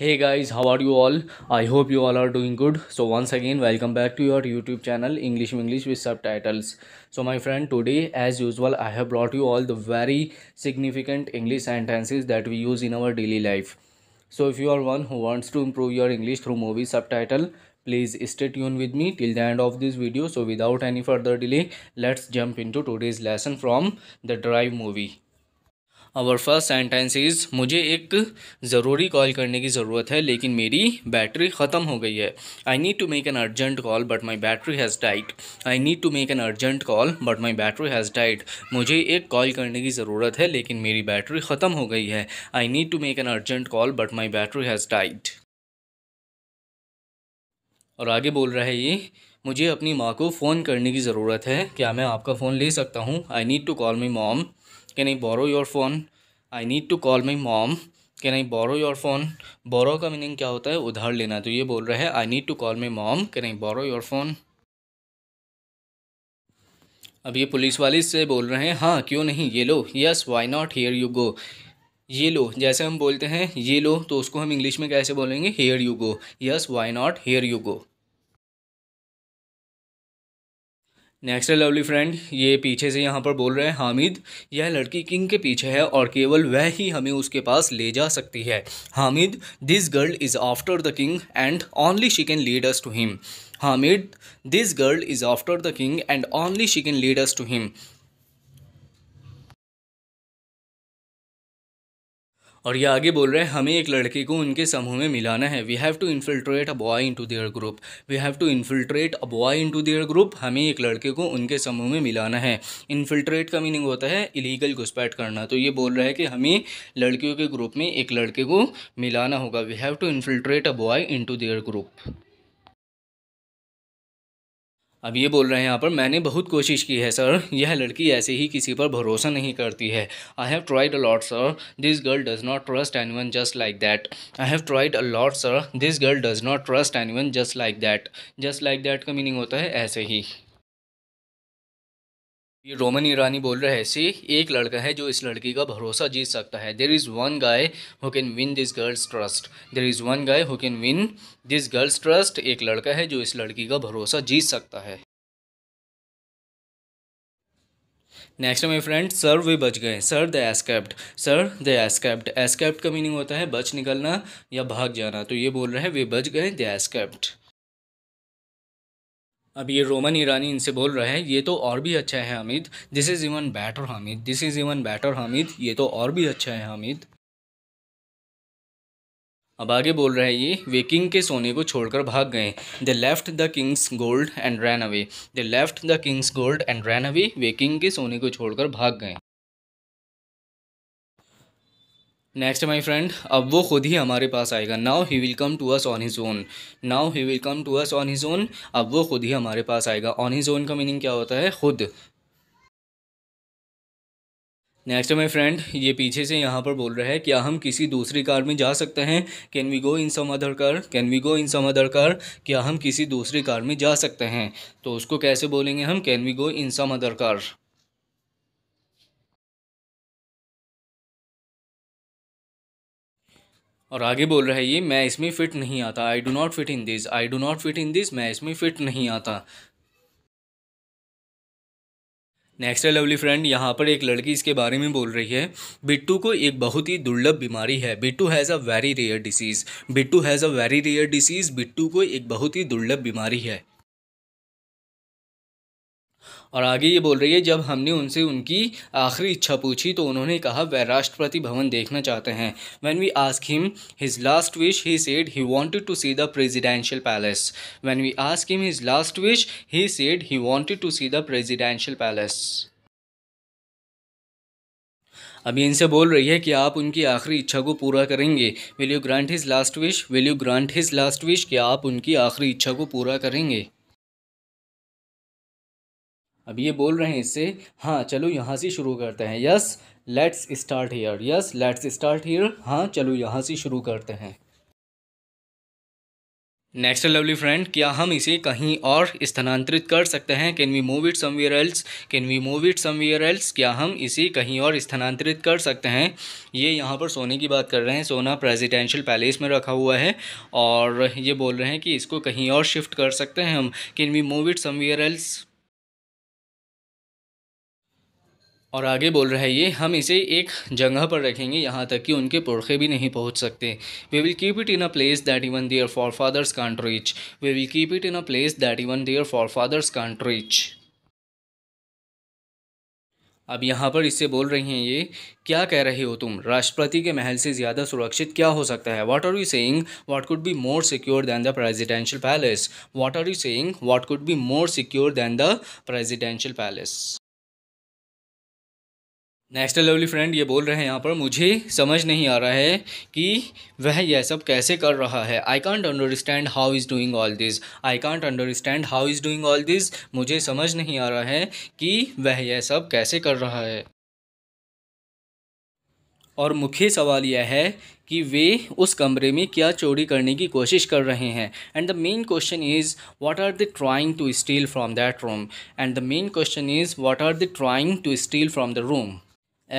hey guys how are you all i hope you all are doing good so once again welcome back to your youtube channel english english with subtitles so my friend today as usual i have brought you all the very significant english sentences that we use in our daily life so if you are one who wants to improve your english through movie subtitle please stay tuned with me till the end of this video so without any further delay let's jump into today's lesson from the drive movie our first sentence is मुझे एक ज़रूरी call करने की ज़रूरत है लेकिन मेरी battery ख़त्म हो गई है I need to make an urgent call but my battery has died I need to make an urgent call but my battery has died मुझे एक कॉल करने की ज़रूरत है लेकिन मेरी बैटरी ख़त्म हो गई है I need to make an urgent call but my battery has died और आगे बोल रहा है ये मुझे अपनी माँ को फ़ोन करने की ज़रूरत है क्या मैं आपका फ़ोन ले सकता हूँ I need to call my mom can I borrow your phone I need to call my mom can I borrow your phone borrow का मीनिंग क्या होता है उधार लेना तो ये बोल रहा है I need to call my mom can I borrow your phone अब ये पुलिस वाले से बोल रहे हैं हाँ क्यों नहीं ये लो yes why not here you go ये लो जैसे हम बोलते हैं ये लो तो उसको हम इंग्लिश में कैसे बोलेंगे here you go yes why not here you go next है लवली फ्रेंड ये पीछे से यहाँ पर बोल रहे हैं हामिद यह लड़की किंग के पीछे है और केवल वह ही हमें उसके पास ले जा सकती है Hamid this girl is after the king and only she can lead us to him Hamid this girl is after the king and only she can lead us to him और ये आगे बोल रहे हैं हमें एक लड़के को उनके समूह में मिलाना है we have to infiltrate a boy into their group we have to infiltrate a boy into their group हमें एक लड़के को उनके समूह में मिलाना है इन्फिल्ट्रेट का मीनिंग होता है इलीगल घुसपैठ करना तो ये बोल रहा है कि हमें लड़कियों के ग्रुप में एक लड़के को मिलाना होगा we have to infiltrate a boy to their group अब ये बोल रहे हैं यहाँ पर मैंने बहुत कोशिश की है सर यह लड़की ऐसे ही किसी पर भरोसा नहीं करती है I have tried a lot sir this girl does not trust anyone just like that I have tried a lot sir this girl does not trust anyone just like that just like that का meaning होता है ऐसे ही ये Roman ईरानी बोल रहे हैं सी एक लड़का है जो इस लड़की का भरोसा जीत सकता है there is one guy who can win this girl's trust there is one guy who can win this girl's trust एक लड़का है जो इस लड़की का भरोसा जीत सकता है नेक्स्ट मेरे फ्रेंड सर वे बच गए sir the escaped sir the escaped escaped का मीनिंग होता है बच निकलना या भाग जाना तो ये बोल रहे हैं वे बच गए द एस्केप्ड अब ये रोमन ईरानी इनसे बोल रहा है ये तो और भी अच्छा है Hamid this is even better Hamid this is even better Hamid ये तो और भी अच्छा है हामिद अब आगे बोल रहा है ये वे किंग के सोने को छोड़कर भाग गए they left the king's gold and ran away they left the king's gold and ran away वे किंग के सोने को छोड़कर भाग गए नेक्स्ट माई फ्रेंड अब वो खुद ही हमारे पास आएगा now he will come to us on his own now he will come to us on his own अब वो खुद ही हमारे पास आएगा ऑन हिज ओन का मीनिंग क्या होता है खुद नेक्स्ट माई फ्रेंड ये पीछे से यहाँ पर बोल रहा है क्या हम किसी दूसरी कार में जा सकते हैं can we go in some other car can we go in some other car क्या हम किसी दूसरी कार में जा सकते हैं तो उसको कैसे बोलेंगे हम can we go in some other car और आगे बोल रहा है ये मैं इसमें फ़िट नहीं आता I do not fit in this I do not fit in this मैं इसमें फ़िट नहीं आता नेक्स्ट है लवली फ्रेंड यहाँ पर एक लड़की इसके बारे में बोल रही है बिट्टू को एक बहुत ही दुर्लभ बीमारी है Bittu has a very rare disease Bittu has a very rare disease Bittu को एक बहुत ही दुर्लभ बीमारी है और आगे ये बोल रही है जब हमने उनसे उनकी आखिरी इच्छा पूछी तो उन्होंने कहा वह राष्ट्रपति भवन देखना चाहते हैं when we ask him his last wish he said he wanted to see the presidential palace when we ask him his last wish he said he wanted to see the presidential palace अभी इनसे बोल रही है कि आप उनकी आखिरी इच्छा को पूरा करेंगे will you grant his last wish will you grant his last wish कि आप उनकी आखिरी इच्छा को पूरा करेंगे अब ये बोल रहे हैं इससे हाँ चलो यहाँ से शुरू करते हैं yes let's start here yes let's start here हाँ चलो यहाँ से शुरू करते हैं नेक्स्ट लवली फ्रेंड क्या हम इसे कहीं और स्थानांतरित कर सकते हैं can we move it somewhere else can we move it somewhere else क्या हम इसे कहीं और स्थानांतरित कर सकते हैं ये यहाँ पर सोने की बात कर रहे हैं सोना प्रेसिडेंशियल पैलेस में रखा हुआ है और ये बोल रहे हैं कि इसको कहीं और शिफ्ट कर सकते हैं हम can we move it somewhere else और आगे बोल रहा है ये हम इसे एक जगह पर रखेंगे यहाँ तक कि उनके पुरखे भी नहीं पहुँच सकते we will keep it in a place that even there for fathers can't reach we will keep it in a place that even there for fathers can't reach अब यहाँ पर इससे बोल रही हैं ये क्या कह रहे हो तुम राष्ट्रपति के महल से ज़्यादा सुरक्षित क्या हो सकता है what are you saying what could be more secure than the presidential palace what are you saying what could be more secure than the presidential palace next lovely friend ये बोल रहे हैं यहाँ पर मुझे समझ नहीं आ रहा है कि वह यह सब कैसे कर रहा है I can't understand how is doing all this I can't understand how is doing all this मुझे समझ नहीं आ रहा है कि वह यह सब कैसे कर रहा है और मुख्य सवाल यह है कि वे उस कमरे में क्या चोरी करने की कोशिश कर रहे हैं and the main question is what are the trying to steal from that room and the main question is what are the trying to steal from the room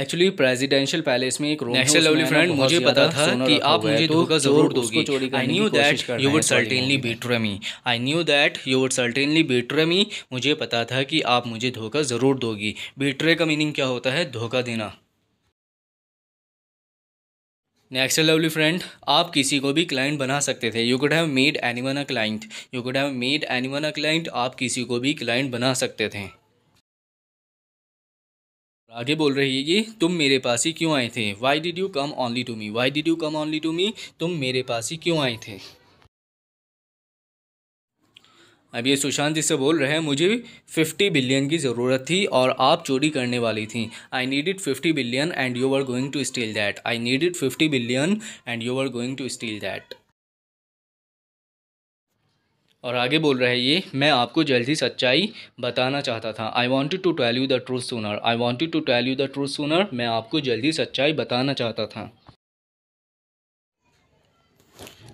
actually presidential palace में एक national lovely friend मुझे पता था कि आप मुझे तो धोखा जरूर दोगे I knew that you would certainly betray me I knew that you would certainly betray me मुझे पता था कि आप मुझे धोखा जरूर दोगी बीट्रे का मीनिंग क्या होता है धोखा देना नेक्स्ट लवली फ्रेंड आप किसी को भी क्लाइंट बना सकते थे you could have made anyone a client you could have made anyone a client आप किसी को भी क्लाइंट बना सकते थे आगे बोल रही है कि तुम मेरे पास ही क्यों आए थे why did you come only to me why did you come only to me तुम मेरे पास ही क्यों आए थे अब ये सुशांत जी से बोल रहे हैं मुझे फिफ्टी बिलियन की ज़रूरत थी और आप चोरी करने वाली थी I need it fifty billion and you are going to steal that I need it fifty billion and you are going to steal that और आगे बोल रहे हैं ये मैं आपको जल्दी सच्चाई बताना चाहता था I want to tell you the truth sooner I want to tell you the truth sooner मैं आपको जल्दी सच्चाई बताना चाहता था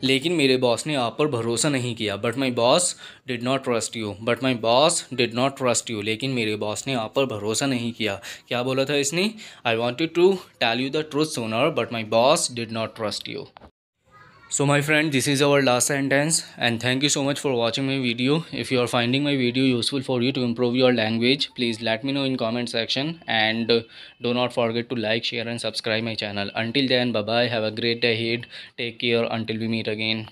लेकिन मेरे बॉस ने आप पर भरोसा नहीं किया but my boss did not trust you but my boss did not trust you लेकिन मेरे बॉस ने आप पर भरोसा नहीं किया क्या बोला था इसने I want to tell you the truth sooner but my boss did not trust you so my friend this is our last sentence and thank you so much for watching my video if you are finding my video useful for you to improve your language please let me know in comment section and uh, do not forget to like share and subscribe my channel until then bye bye have a great day ahead take care until we meet again